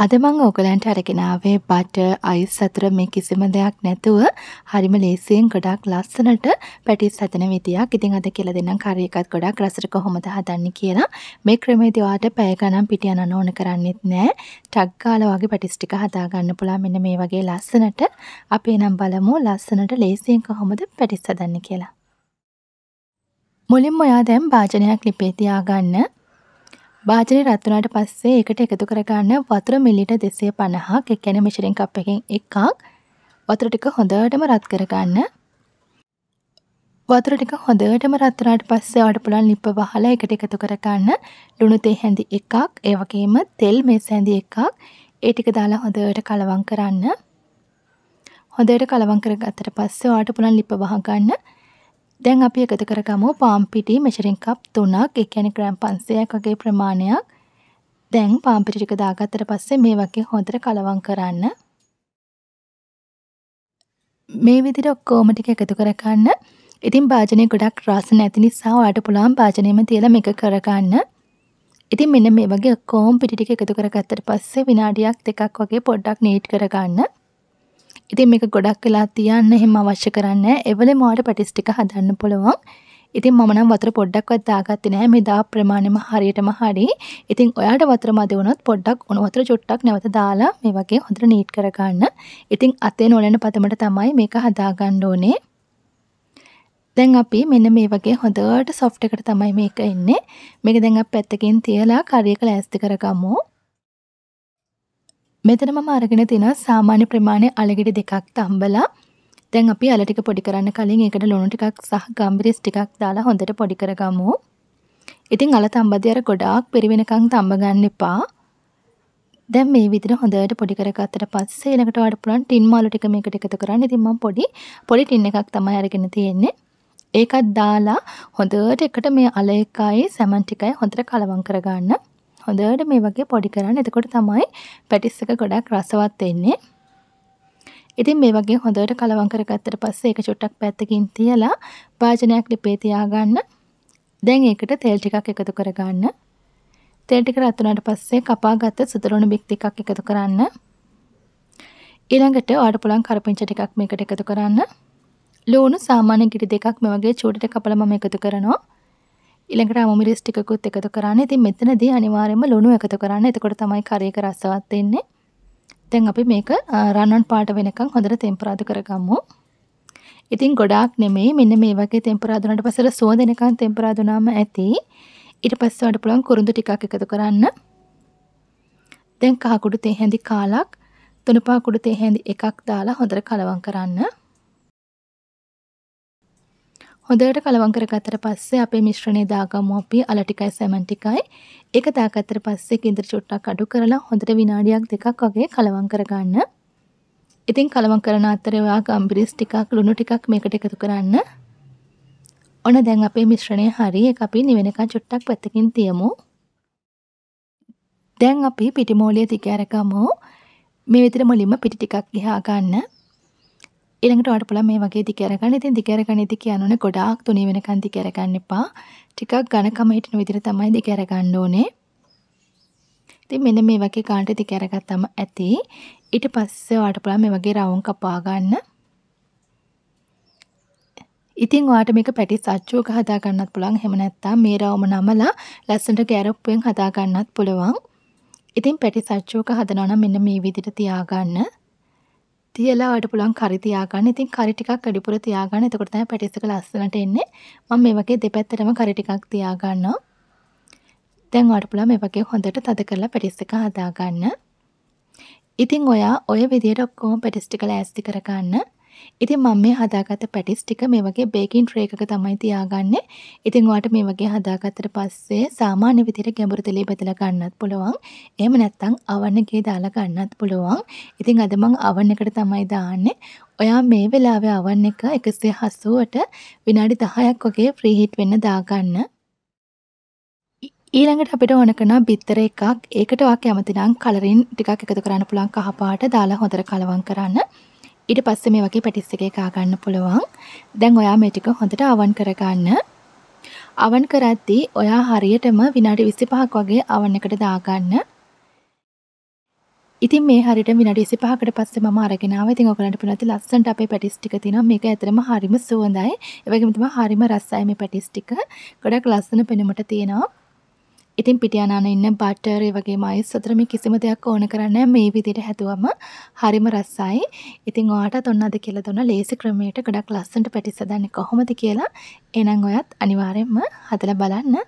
අද මං ඕගලන්ට අරගෙන ආවේ බටර් අයිස් අතර මේ කිසිම දෙයක් නැතුව හරිම ලේසියෙන් ගොඩක් ලස්සනට පැටිස් හදන විදියක්. ඉතින් අද කියලා දෙන්නම් curry එකත් ගොඩක් රසට කොහොමද හදන්නේ කියලා. මේ ක්‍රමයේදී ඔයාලට පැය ගණන් පිට යනන ඕන කරන්නේත් නැහැ. ටක් ගාලා වගේ පැටිස් ටික හදා ගන්න පුළුවන් මෙන්න මේ වගේ ලස්සනට. අපි එනම් බලමු ලස්සනට ලේසියෙන් කොහොමද පැටිස් හදන්නේ කියලා. මුලින්ම ඔයා දැන් භාජනයක් ලිපේ තියාගන්න. භාජනය රත් වුණාට පස්සේ ඒකට එකතු කරගන්න වතුර මිලිට 250ක්, ඒ කියන්නේ මෙෂරින් කප් එකෙන් එකක් වතුර ටික හොඳටම රත් කරගන්න. වතුර ටික හොඳටම රත් වුණාට පස්සේ ඔයාලට පුළුවන් ලිප්ප වහලා ඒකට එකතු කරගන්න ලුණු තේ හැඳි එකක්, ඒ වගේම තෙල් මේස් හැඳි එකක්, ඒ ටික දාලා හොඳට කලවම් කරන්න. හොඳට කලවම් කරගත්තට පස්සේ ඔයාලට පුළුවන් ලිප්ප වහ ගන්න. දැන් අපි එකතු කරගමු පාම් පිටි මෙෂරින් කප් 3ක්, ඒ කියන්නේ ග්‍රෑම් 500ක් වගේ ප්‍රමාණයක්. දැන් පාම් පිටි ටික දාගත්තට පස්සේ මේ වගේ හොඳට කලවම් කරන්න. මේ විදිහට ඔක්කොම ටික එකතු කරගන්න. ඉතින් භාජනය ගොඩක් රස නැති නිසා ඔයාලට පුළුවන් භාජනයම තියලා මේක කරගන්න. ඉතින් මෙන්න මේ වගේ ඔක්කොම පිටි ටික එකතු කරගත්තට පස්සේ විනාඩියක් දෙකක් වගේ පොඩ්ඩක් නීට් කරගන්න. ඉතින් මේක ගොඩක් වෙලා තියන්න එහෙම අවශ්‍ය කරන්නේ එවලේ මාවට පැටිස් ටික හදන්න පුළුවන්. ඉතින් මම නම් වතුර පොඩ්ඩක්වත් දාගත්තේ නැහැ මේ දා ප්‍රමාණයම හරියටම හරි. ඉතින් ඔයාට වතුර මදි වුණොත් පොඩ්ඩක් උණු වතුර චුට්ටක් නැවත දාලා මේ වගේ හොඳට නීට් කරගන්න. ඉතින් අතේ නොලෙන පදමට තමයි මේක හදාගන්න ඕනේ. දැන් අපි මෙන්න මේ වගේ හොඳට සොෆ්ට් එකට තමයි මේක එන්නේ. මේක දැන් අපි පැත්තකින් තියලා කරියක ලෑස්ති කරගමු. මෙතන මම අරගෙන තියෙනවා සාමාන්‍ය ප්‍රමාණය අලගෙඩි දෙකක් තම්බලා දැන් අපි අල ටික පොඩි කරන්න කලින් ඒකට ලුණු ටිකක් සහ ගම්බිරිස් ටිකක් දාලා හොඳට පොඩි කරගමු. ඉතින් අල තඹදී අර ගොඩාක් පිරිවෙනකන් තඹ ගන්න එපා. දැන් මේ විදිහට හොඳට පොඩි කරගත්තට පස්සේ ඊළඟට ඔයාලට පුළුවන් ටින් මාළු ටික මේකට එකතු කරන්න. ඉතින් මම පොඩි පොඩි ටින් එකක් තමයි අරගෙන තියෙන්නේ. ඒකත් දාලා හොඳට එකට මේ අල එකයි සැමන් ටිකයි හොඳට කලවම් කරගන්න. හොඳට මේ වගේ පොඩි කරන්න. එතකොට තමයි පැටිස් එක ගොඩක් රසවත් වෙන්නේ. ඉතින් මේ වගේ හොඳට කලවම් කරගත්තට පස්සේ ඒක චුට්ටක් පැත්තකින් තියලා භාජනයක් ලිපේ තියාගන්න. දැන් ඒකට තෙල් ටිකක් එකතු කරගන්න. තෙල් ටික රත් වුණාට පස්සේ කපාගත්ත සුදුරුණු බික් ටිකක් එකතු කරන්න. ඊළඟට ඔයාලට පුළුවන් කරපිංච ටිකක් මේකට එකතු කරන්න. ලුණු සාමාන්‍ය ගිරි දෙකක් මේ වගේ චූටට කපලා මම එකතු කරනවා. ඊළඟට අමුමිරිස් ටිකකුත් එකතු කරන්න. ඉතින් මෙතනදී අනිවාර්යයෙන්ම ලුණු එකතු කරන්න. එතකොට තමයි curry එක රසවත් වෙන්නේ. දැන් අපි මේක රන්වන් පාට වෙනකන් හොඳට තෙම්පරාදු කරගමු. ඉතින් ගොඩාක් නෙමෙයි මෙන්න මේ වගේ තෙම්පරාදු වුණාට පස්සේ සුවඳ එනකන් තෙම්පරාදු වුණාම ඇති. ඊට පස්සේ වඩ පුළුවන් කුරුඳු ටිකක් එකතු කරන්න. දැන් කහ කුඩු තේ හැඳි කාලක් තුනපා කුඩු තේ හැඳි එකක් දාලා හොඳට කලවම් කරන්න. හොඳට කලවම් කරගත්තට පස්සේ අපේ මිශ්‍රණය දාගමු අපි අල ටිකයි සැමන් ටිකයි. ඒක දාගත්තට පස්සේ කිඳිරි චුට්ටක් අඩු කරලා හොඳට විනාඩියක් දෙකක් වගේ කලවම් කරගන්න. ඉතින් කලවම් කරන අතරේ ඔයා ගම්බිරිස් ටිකක් ලුණු ටිකක් මේකට එකතු කරන්න. ඔන්න දැන් අපේ මිශ්‍රණය හරි ඒක අපි නිවෙනකන් චුට්ටක් පැත්තකින් තියමු. දැන් අපි පිටිමෝලිය දිග අරගමු. මේ විදිහට මුලින්ම පිටි ටිකක් ගිහා ගන්න. ඊළඟට ඔයාලට පුළුවන් මේ වගේ දිග අරගන්න. ඉතින් දිග අරගන්න ඉතින් කියනෝනේ ගොඩාක් තුනී වෙනකන් දිග අරගන්න එපා. ටිකක් ඝනකම හිටින විදිහට තමයි දිග අරගන්න ඕනේ. ඉතින් මෙන්න මේ වගේ ගානට දිග අරගත්තම ඇති. ඊට පස්සේ ඔයාලට පුළුවන් මේ වගේ රවුම් කපා ගන්න. ඉතින් ඔයාට මේක පැටිස් අච්චුවක හදා ගන්නත් පුළුවන්. එහෙම නැත්නම් මේ රවුම නමලා ලස්සනට කැරප්පුවෙන් හදා ගන්නත් පුළුවන්. ඉතින් පැටිස් අච්චුවක හදනවා නම් මෙන්න මේ විදිහට තියාගන්න. තියලා ඔයාලට පුළුවන් කරි තියාගන්න. ඉතින් කරි ටිකක් වැඩිපුර තියාගන්න. එතකොට තමයි පැටිස් එක ලස්සනට එන්නේ. මම මේ වගේ දෙපැත්තටම කරි ටිකක් තියාගන්නවා. දැන් ඔයාලට පුළුවන් මේ වගේ හොඳට තද කරලා පැටිස් එක හදාගන්න. ඉතින් ඔයා ඔය විදියට ඔක්කොම පැටිස් ටික ලෑස්ති කරගන්න. ඉතින් මම මේ හදාගත්ත පැටිස් ටික මේ වගේ බේකින් ට්‍රේ එකක තමයි තියාගන්නේ. ඉතින් ඔයාලට මේ වගේ හදාගත්තට පස්සේ සාමාන්‍ය විදිහට ගැඹුරු තලයේ බෙදලා ගන්නත් පුළුවන්. එහෙම නැත්නම් අවන් එකේ දාලා ගන්නත් පුළුවන්. ඉතින් අද මම අවන් එකට තමයි දාන්නේ. ඔයා මේ වෙලාවේ අවන් එක 180ට විනාඩි 10ක් වගේ ප්‍රී හීට් වෙන්න දාගන්න. ඊළඟට අපිට ඕන කරන බිත්තර එකක් ඒකට ඔයා කැමති නම් කලරින් ටිකක් එකතු කරන්න පුළුවන් කහ පාට දාලා හොඳට කලවම් කරන්න. ඊට පස්සේ මේ වගේ පැටිස් එකේ කා ගන්න පුළුවන්. දැන් ඔයා මේ ටික හොඳට අවන් කරගන්න. අවන් කරද්දී ඔයා හරියටම විනාඩි 25ක් වගේ අවන් එකට දාගන්න. ඉතින් මේ හරියට විනාඩි 25කට පස්සේ මම අරගෙන ආවා. ඉතින් ඔයගලන්ට පුළුවන් ලස්සනට අපේ පැටිස් ටික තියෙනවා. මේක ඇත්තටම හරිම සුවඳයි. ඒ වගේම තමයි හරිම රසයි මේ පැටිස් ටික. ගොඩක් ලස්සන පෙනුමට තියෙනවා. ඉතින් පිටියානාන ඉන්න බටර් ඒ වගේම අයිස් අතර මේ කිසිම දෙයක් ඕන කරන්නේ නැහැ මේ විදිහට හැදුවම හරිම රසයි. ඉතින් ඔයාටත් ඔන්න අද කියලා දුන්න ලේසි ක්‍රමයට ගොඩක් ලස්සනට පැටිස් හදන්නේ කොහොමද කියලා. එහෙනම් ඔයත් අනිවාර්යයෙන්ම හදලා බලන්න.